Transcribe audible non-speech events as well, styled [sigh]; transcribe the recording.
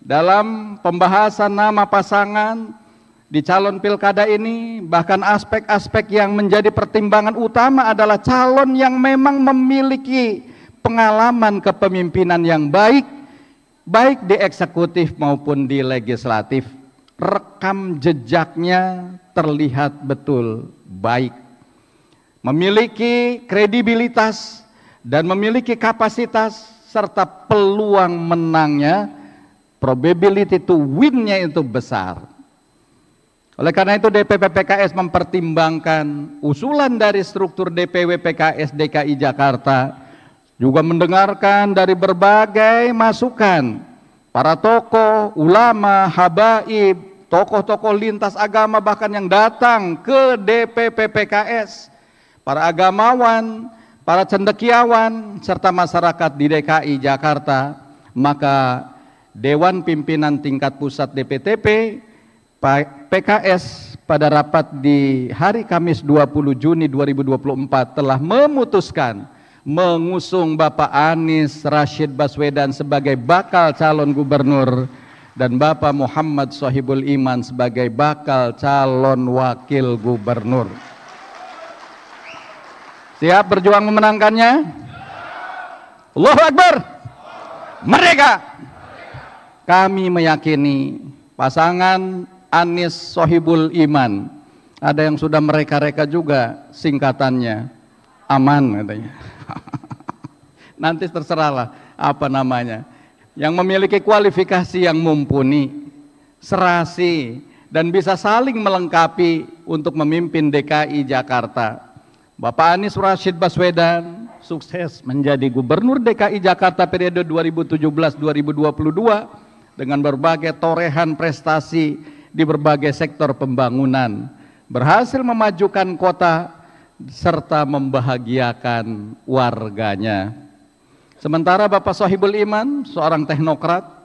dalam pembahasan nama pasangan di calon pilkada ini, bahkan aspek-aspek yang menjadi pertimbangan utama adalah calon yang memang memiliki pengalaman kepemimpinan yang baik, baik di eksekutif maupun di legislatif. Rekam jejaknya terlihat betul baik, memiliki kredibilitas dan memiliki kapasitas serta peluang menangnya, probability to win-nya itu besar. Oleh karena itu DPP PKS mempertimbangkan usulan dari struktur DPW PKS DKI Jakarta juga mendengarkan dari berbagai masukan para tokoh, ulama, habaib, tokoh-tokoh lintas agama bahkan yang datang ke DPP PKS, para agamawan, para cendekiawan serta masyarakat di DKI Jakarta, maka Dewan Pimpinan Tingkat Pusat DPTP PKS pada rapat di hari Kamis 20 Juni 2024 telah memutuskan mengusung Bapak Anies Rashid Baswedan sebagai bakal calon gubernur dan Bapak Muhammad Sohibul Iman sebagai bakal calon wakil gubernur. Siap berjuang memenangkannya? Allah Akbar. Mereka. Kami meyakini pasangan Anis Sohibul Iman. Ada yang sudah mereka-reka juga singkatannya. Aman katanya. [laughs] Nanti terserahlah apa namanya. Yang memiliki kualifikasi yang mumpuni, serasi, dan bisa saling melengkapi untuk memimpin DKI Jakarta Bapak Anies Rashid Baswedan sukses menjadi Gubernur DKI Jakarta periode 2017-2022 dengan berbagai torehan prestasi di berbagai sektor pembangunan, berhasil memajukan kota serta membahagiakan warganya. Sementara Bapak Sohibul Iman, seorang teknokrat,